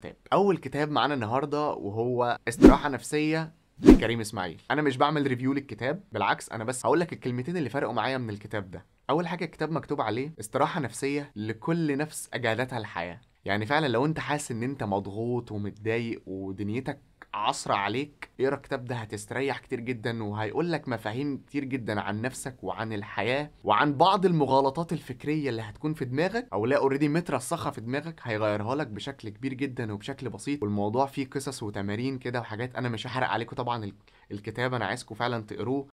كتاب اول كتاب معانا النهارده وهو استراحه نفسيه لكريم اسماعيل انا مش بعمل ريفيو للكتاب بالعكس انا بس هقول لك الكلمتين اللي فرقوا معايا من الكتاب ده اول حاجه الكتاب مكتوب عليه استراحه نفسيه لكل نفس اجادتها الحياه يعني فعلا لو انت حاسس ان انت مضغوط ومتضايق ودنيتك عصر عليك اقرا الكتاب ده هتستريح كتير جدا وهيقول لك مفاهيم كتير جدا عن نفسك وعن الحياه وعن بعض المغالطات الفكريه اللي هتكون في دماغك او لا اوريدي مترسخه في دماغك هيغيرها لك بشكل كبير جدا وبشكل بسيط والموضوع فيه قصص وتمارين كده وحاجات انا مش هحرق عليكم طبعا الكتاب انا عايزكم فعلا تقروه